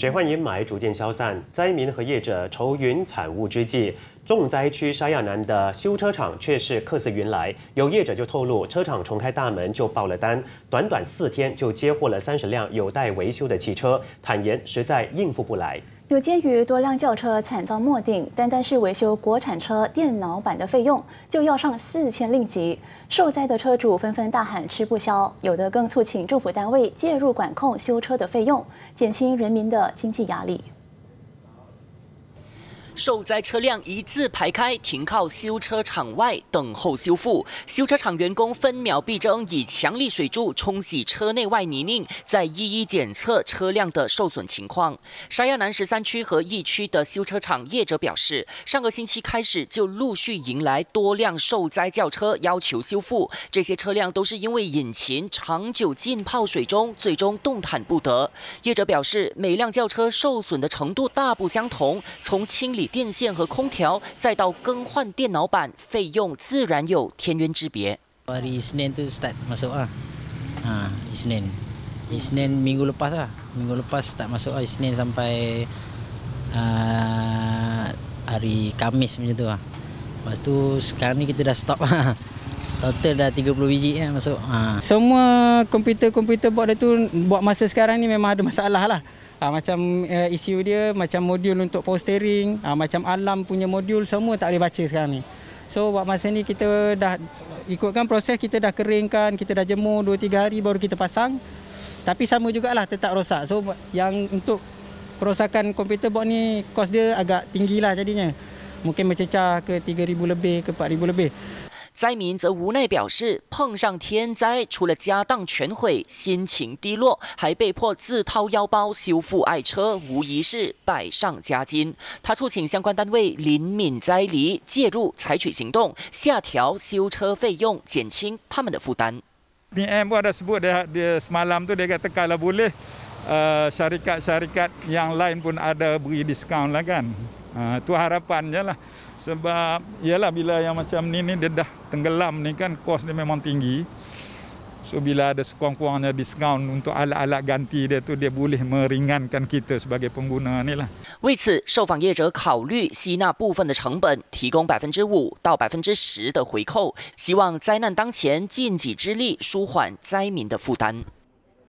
水患阴霾逐渐消散，灾民和业者愁云惨雾之际，重灾区沙亚南的修车厂却是客似云来。有业者就透露，车厂重开大门就爆了单，短短四天就接获了三十辆有待维修的汽车，坦言实在应付不来。有鉴于多辆轿车惨遭没定，单单是维修国产车电脑版的费用就要上四千令吉，受灾的车主纷纷大喊吃不消，有的更促请政府单位介入管控修车的费用，减轻人民的经济压力。受灾车辆一字排开，停靠修车厂外等候修复。修车厂员工分秒必争，以强力水柱冲洗车内外泥泞，再一一检测车辆的受损情况。沙亚南十三区和一区的修车厂业者表示，上个星期开始就陆续迎来多辆受灾轿车要求修复。这些车辆都是因为引擎长久浸泡水中，最终动弹不得。业者表示，每辆轿车受损的程度大不相同，从清理。电线和空调，再到更换电脑板，费用自然有天渊之别。我是连续在，没说啊，啊，连续，连续，星期六 pass 啊，星期六 pass，不没说啊，连续，sampai，hari kamis，面度啊，mas tu sekarang kita dah stop。total dah 30 biji kan masuk. Ha. Semua komputer-komputer buat dia tu buat masa sekarang ni memang ada masalah lah. Ha, macam uh, eh, isu dia, macam modul untuk power steering, ha, macam alam punya modul semua tak boleh baca sekarang ni. So buat masa ni kita dah ikutkan proses kita dah keringkan, kita dah jemur 2-3 hari baru kita pasang. Tapi sama jugalah tetap rosak. So yang untuk kerosakan komputer board ni kos dia agak tinggilah jadinya. Mungkin mencecah ke 3,000 lebih ke 4,000 lebih. 灾民则无奈表示，碰上天灾，除了家当全毁、心情低落，还被迫自掏腰包修复爱车，无疑是百上加斤。他促请相关单位灵敏灾黎介入，采取行动，下调修车费用，减轻他们的负担。ni emu ada sebut deh semalam tu dia tegak lah boleh syarikat-syarikat yang lain pun ada bagi diskon lah kan a tu harapannya lah sebab i a lah bila yang macam ni ni dedah 为此，受访业者考虑吸纳部分的成本，提供百分之五到百分之十的回扣，希望灾难当前尽己之力舒缓灾民的负担。